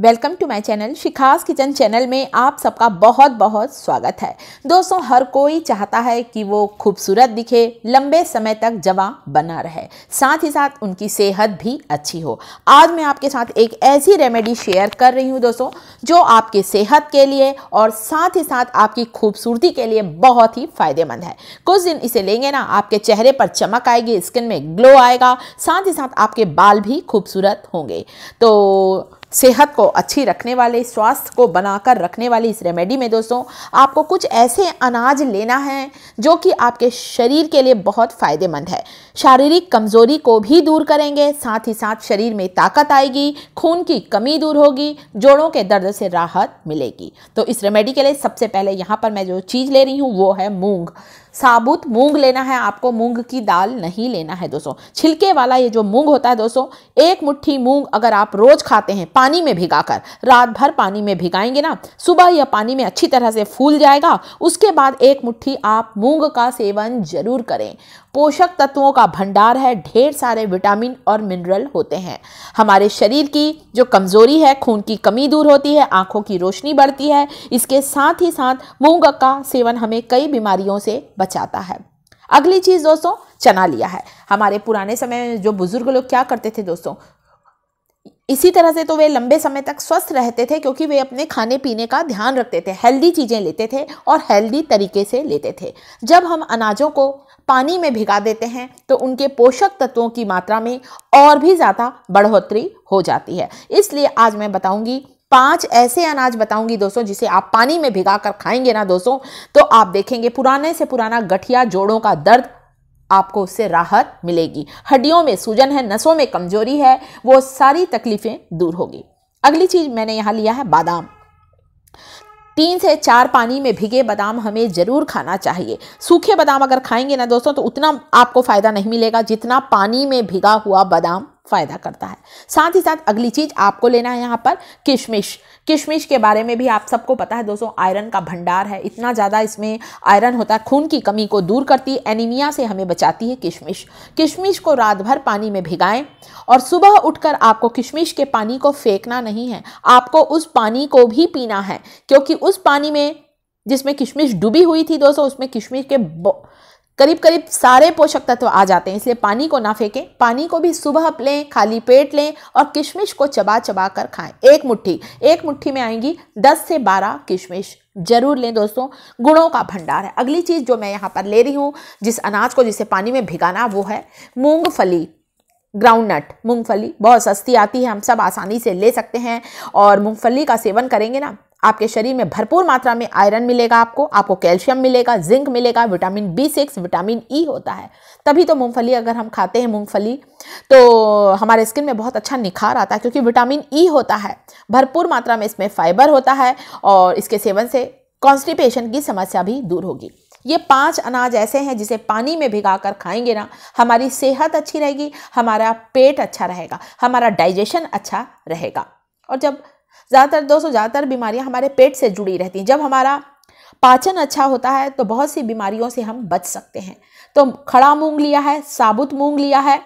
welcome to my channel Shikha's kitchen channel में आप सबका बहुत बहुत स्वागत है दोस्तों हर कोई चाहता है कि वो खूबसूरत दिखे लंबे समय तक जवां बना रहे साथ ही साथ उनकी सेहत भी अच्छी हो आज मैं आपके साथ एक ऐसी रेमेडी शेयर कर रही हूं दोस्तों जो आपके सेहत के लिए और साथ ही साथ आपकी खूबसूरती के लिए बहुत ही फायदेमंद है कुछ दिन इसे लेंगे ना आपके चेहरे पर चमक आएगी स्किन में ग्लो आएगा साथ ही साथ आपके बाल भी खूबसूरत होंगे तो सेहत को अच्छी रखने वाले स्वास्थ्य को बनाकर रखने वाली इस रेमेडी में दोस्तों आपको कुछ ऐसे अनाज लेना है जो कि आपके शरीर के लिए बहुत फ़ायदेमंद है शारीरिक कमज़ोरी को भी दूर करेंगे साथ ही साथ शरीर में ताकत आएगी खून की कमी दूर होगी जोड़ों के दर्द से राहत मिलेगी तो इस रेमेडी के लिए सबसे पहले यहाँ पर मैं जो चीज़ ले रही हूँ वो है मूँग साबुत मूंग लेना है आपको मूंग की दाल नहीं लेना है दोस्तों छिलके वाला ये जो मूंग होता है दोस्तों एक मुट्ठी मूंग अगर आप रोज खाते हैं पानी में भिगाकर रात भर पानी में भिगाएंगे ना सुबह यह पानी में अच्छी तरह से फूल जाएगा उसके बाद एक मुट्ठी आप मूंग का सेवन जरूर करें पोषक तत्वों का भंडार है ढेर सारे विटामिन और मिनरल होते हैं हमारे शरीर की जो कमज़ोरी है खून की कमी दूर होती है आँखों की रोशनी बढ़ती है इसके साथ ही साथ मूंग का सेवन हमें कई बीमारियों से बचाता है अगली चीज़ दोस्तों चना लिया है हमारे पुराने समय में जो बुज़ुर्ग लोग क्या करते थे दोस्तों इसी तरह से तो वे लंबे समय तक स्वस्थ रहते थे क्योंकि वे अपने खाने पीने का ध्यान रखते थे हेल्दी चीज़ें लेते थे और हेल्दी तरीके से लेते थे जब हम अनाजों को पानी में भिगा देते हैं तो उनके पोषक तत्वों की मात्रा में और भी ज़्यादा बढ़ोतरी हो जाती है इसलिए आज मैं बताऊँगी पांच ऐसे अनाज बताऊंगी दोस्तों जिसे आप पानी में भिगा कर खाएंगे ना दोस्तों तो आप देखेंगे पुराने से पुराना गठिया जोड़ों का दर्द आपको उससे राहत मिलेगी हड्डियों में सूजन है नसों में कमजोरी है वो सारी तकलीफ़ें दूर होगी अगली चीज़ मैंने यहाँ लिया है बादाम तीन से चार पानी में भिगे बादाम हमें ज़रूर खाना चाहिए सूखे बादाम अगर खाएंगे ना दोस्तों तो उतना आपको फ़ायदा नहीं मिलेगा जितना पानी में भिगा हुआ बादाम फ़ायदा करता है साथ ही साथ अगली चीज़ आपको लेना है यहाँ पर किशमिश किशमिश के बारे में भी आप सबको पता है दोस्तों आयरन का भंडार है इतना ज़्यादा इसमें आयरन होता है खून की कमी को दूर करती है एनीमिया से हमें बचाती है किशमिश किशमिश को रात भर पानी में भिगाएं और सुबह उठकर आपको किशमिश के पानी को फेंकना नहीं है आपको उस पानी को भी पीना है क्योंकि उस पानी में जिसमें किशमिश डूबी हुई थी दोस्तों उसमें किशमिश के करीब करीब सारे पोषक तत्व आ जाते हैं इसलिए पानी को ना फेंकें पानी को भी सुबह लें खाली पेट लें और किशमिश को चबा चबा कर खाएं एक मुट्ठी एक मुट्ठी में आएंगी 10 से 12 किशमिश जरूर लें दोस्तों गुणों का भंडार है अगली चीज़ जो मैं यहाँ पर ले रही हूँ जिस अनाज को जिसे पानी में भिगाना वो है मूँगफली ग्राउंडनट मूँगफली बहुत सस्ती आती है हम सब आसानी से ले सकते हैं और मूँगफली का सेवन करेंगे ना आपके शरीर में भरपूर मात्रा में आयरन मिलेगा आपको आपको कैल्शियम मिलेगा जिंक मिलेगा vitamin B six vitamin E e होता है तभी तो मूंगफली अगर हम खाते हैं मूंगफली तो हमारे स्किन में बहुत अच्छा निखार आता है क्योंकि विटामिन ई e होता है भरपूर मात्रा में इसमें फाइबर होता है और इसके सेवन से कॉन्स्टिपेशन की समस्या भी दूर होगी ये पांच अनाज ऐसे हैं जिसे पानी में भिगा कर खाएंगे ना हमारी सेहत अच्छी रहेगी हमारा पेट अच्छा रहेगा हमारा डाइजेशन अच्छा रहेगा और जब ज़्यादातर दोस्तों ज़्यादातर बीमारियाँ हमारे पेट से जुड़ी रहती हैं जब हमारा पाचन अच्छा होता है तो बहुत सी बीमारियों से हम बच सकते हैं तो खड़ा मूंग लिया है साबुत मूंग लिया है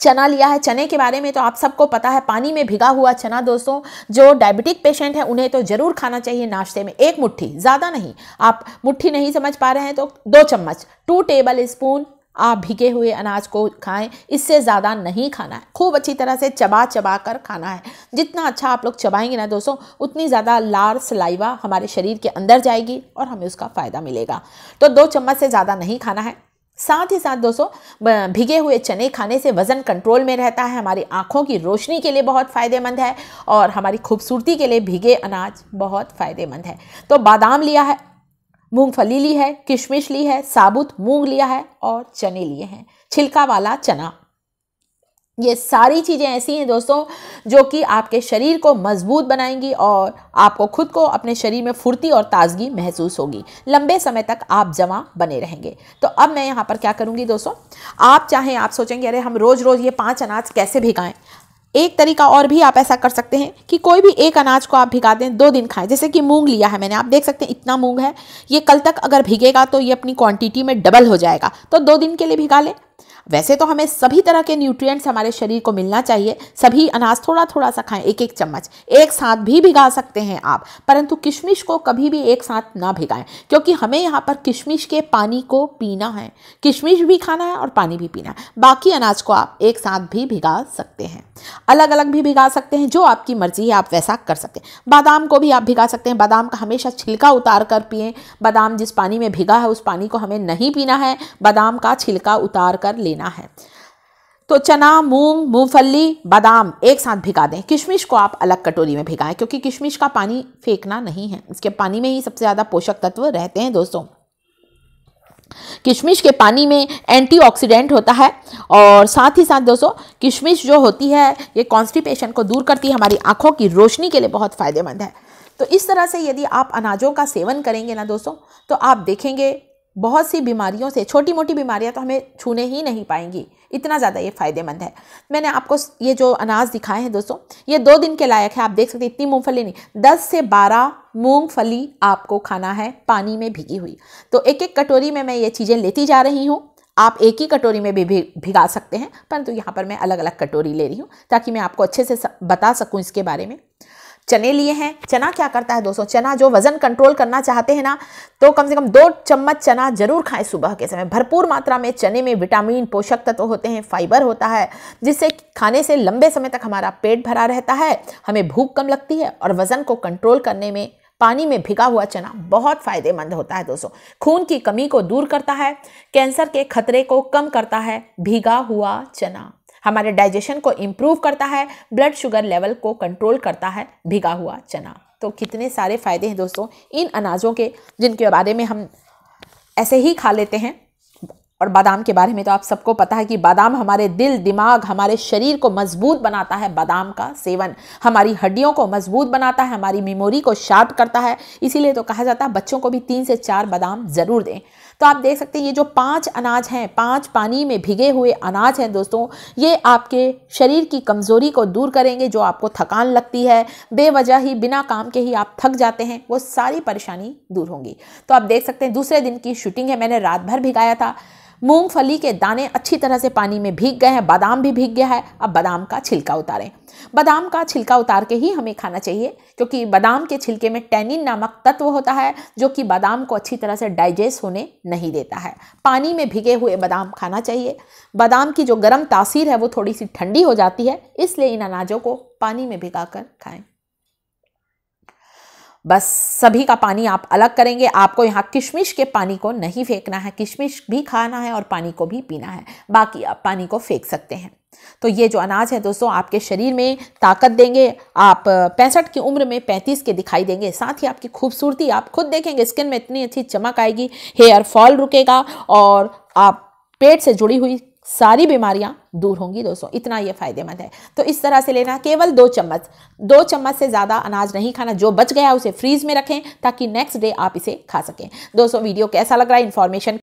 चना लिया है चने के बारे में तो आप सबको पता है पानी में भिगा हुआ चना दोस्तों जो डायबिटिक पेशेंट है उन्हें तो ज़रूर खाना चाहिए नाश्ते में एक मुट्ठी ज़्यादा नहीं आप मुट्ठी नहीं समझ पा रहे हैं तो दो चम्मच टू टेबल स्पून आप भिगे हुए अनाज को खाएं इससे ज़्यादा नहीं खाना है खूब अच्छी तरह से चबा चबा कर खाना है जितना अच्छा आप लोग चबाएंगे ना दोस्तों उतनी ज़्यादा लार सलाइवा हमारे शरीर के अंदर जाएगी और हमें उसका फ़ायदा मिलेगा तो दो चम्मच से ज़्यादा नहीं खाना है साथ ही साथ दोस्तों भिगे हुए चने खाने से वज़न कंट्रोल में रहता है हमारी आँखों की रोशनी के लिए बहुत फ़ायदेमंद है और हमारी खूबसूरती के लिए भिगे अनाज बहुत फ़ायदेमंद है तो बादाम लिया है मूंगफली ली है किशमिश ली है साबुत मूंग लिया है और चने लिए हैं छिलका वाला चना ये सारी चीज़ें ऐसी हैं दोस्तों जो कि आपके शरीर को मजबूत बनाएंगी और आपको खुद को अपने शरीर में फुर्ती और ताजगी महसूस होगी लंबे समय तक आप जमा बने रहेंगे तो अब मैं यहाँ पर क्या करूँगी दोस्तों आप चाहें आप सोचेंगे अरे हम रोज़ रोज़ ये पांच अनाज कैसे भिगाएं एक तरीका और भी आप ऐसा कर सकते हैं कि कोई भी एक अनाज को आप भिगा दें दो दिन खाएं जैसे कि मूंग लिया है मैंने आप देख सकते हैं इतना मूंग है ये कल तक अगर भिगेगा तो ये अपनी क्वांटिटी में डबल हो जाएगा तो दो दिन के लिए भिगा लें वैसे तो हमें सभी तरह के न्यूट्रिएंट्स हमारे शरीर को मिलना चाहिए सभी अनाज थोड़ा थोड़ा सा खाएं एक एक चम्मच एक साथ भी भिगा सकते हैं आप परंतु किशमिश को कभी भी एक साथ ना भिगाएं क्योंकि हमें यहाँ पर किशमिश के पानी को पीना है किशमिश भी खाना है और पानी भी पीना है बाकी अनाज को आप एक साथ भी भिगा सकते हैं अलग अलग भी भिगा सकते हैं जो आपकी मर्जी है आप वैसा कर सकते हैं बादाम को भी आप भिगा सकते हैं बादाम का हमेशा छिलका उतार कर पिए बादाम जिस पानी में भिगा है उस पानी को हमें नहीं पीना है बादाम का छिलका उतार कर ले लेना है तो चना मूंग मूंगफली बादाम एक साथ भिगा दें किशमिश को आप अलग कटोरी में भिगाएं क्योंकि किशमिश का पानी फेंकना नहीं है इसके पानी में ही सबसे ज़्यादा पोषक तत्व रहते हैं दोस्तों किशमिश के पानी में एंटीऑक्सीडेंट होता है और साथ ही साथ दोस्तों किशमिश जो होती है ये कॉन्स्टिपेशन को दूर करती है हमारी आँखों की रोशनी के लिए बहुत फ़ायदेमंद है तो इस तरह से यदि आप अनाजों का सेवन करेंगे ना दोस्तों तो आप देखेंगे बहुत सी बीमारियों से छोटी मोटी बीमारियां तो हमें छूने ही नहीं पाएंगी इतना ज़्यादा ये फ़ायदेमंद है मैंने आपको ये जो अनाज दिखाए हैं दोस्तों ये दो दिन के लायक है आप देख सकते हैं इतनी मूंगफली नहीं दस से बारह मूंगफली आपको खाना है पानी में भिगी हुई तो एक एक कटोरी में मैं ये चीज़ें लेती जा रही हूँ आप एक ही कटोरी में भी भिगा सकते हैं परंतु यहाँ पर मैं अलग अलग कटोरी ले रही हूँ ताकि मैं आपको अच्छे से बता सकूँ इसके बारे में चने लिए हैं चना क्या करता है दोस्तों चना जो वज़न कंट्रोल करना चाहते हैं ना तो कम से कम दो चम्मच चना जरूर खाएं सुबह के समय भरपूर मात्रा में चने में विटामिन पोषक तत्व तो होते हैं फाइबर होता है जिससे खाने से लंबे समय तक हमारा पेट भरा रहता है हमें भूख कम लगती है और वज़न को कंट्रोल करने में पानी में भिगा हुआ चना बहुत फायदेमंद होता है दोस्तों खून की कमी को दूर करता है कैंसर के खतरे को कम करता है भिगा हुआ चना हमारे डाइजेशन को इम्प्रूव करता है ब्लड शुगर लेवल को कंट्रोल करता है भिगा हुआ चना तो कितने सारे फ़ायदे हैं दोस्तों इन अनाजों के जिनके बारे में हम ऐसे ही खा लेते हैं और बादाम के बारे में तो आप सबको पता है कि बादाम हमारे दिल दिमाग हमारे शरीर को मजबूत बनाता है बादाम का सेवन हमारी हड्डियों को मजबूत बनाता है हमारी मेमोरी को शार्प करता है इसीलिए तो कहा जाता है बच्चों को भी तीन से चार बादाम ज़रूर दें तो आप देख सकते हैं ये जो पांच अनाज हैं पांच पानी में भिगे हुए अनाज हैं दोस्तों ये आपके शरीर की कमज़ोरी को दूर करेंगे जो आपको थकान लगती है बेवजह ही बिना काम के ही आप थक जाते हैं वो सारी परेशानी दूर होंगी तो आप देख सकते हैं दूसरे दिन की शूटिंग है मैंने रात भर भिगाया था मूंगफली के दाने अच्छी तरह से पानी में भीग गए हैं बादाम भी भीग गया है अब बादाम का छिलका उतारें बादाम का छिलका उतार के ही हमें खाना चाहिए क्योंकि बादाम के छिलके में टैनिन नामक तत्व होता है जो कि बादाम को अच्छी तरह से डाइजेस्ट होने नहीं देता है पानी में भिगे हुए बादाम खाना चाहिए बादाम की जो गर्म तासीर है वो थोड़ी सी ठंडी हो जाती है इसलिए इन अनाजों को पानी में भिगा कर खाएँ बस सभी का पानी आप अलग करेंगे आपको यहाँ किशमिश के पानी को नहीं फेंकना है किशमिश भी खाना है और पानी को भी पीना है बाकी आप पानी को फेंक सकते हैं तो ये जो अनाज है दोस्तों आपके शरीर में ताकत देंगे आप पैंसठ की उम्र में पैंतीस के दिखाई देंगे साथ ही आपकी खूबसूरती आप खुद देखेंगे स्किन में इतनी अच्छी चमक आएगी हेयर फॉल रुकेगा और आप पेट से जुड़ी हुई सारी बीमारियां दूर होंगी दोस्तों इतना ये फायदेमंद है तो इस तरह से लेना केवल दो चम्मच दो चम्मच से ज़्यादा अनाज नहीं खाना जो बच गया उसे फ्रीज में रखें ताकि नेक्स्ट डे आप इसे खा सकें दोस्तों वीडियो कैसा लग रहा है इन्फॉर्मेशन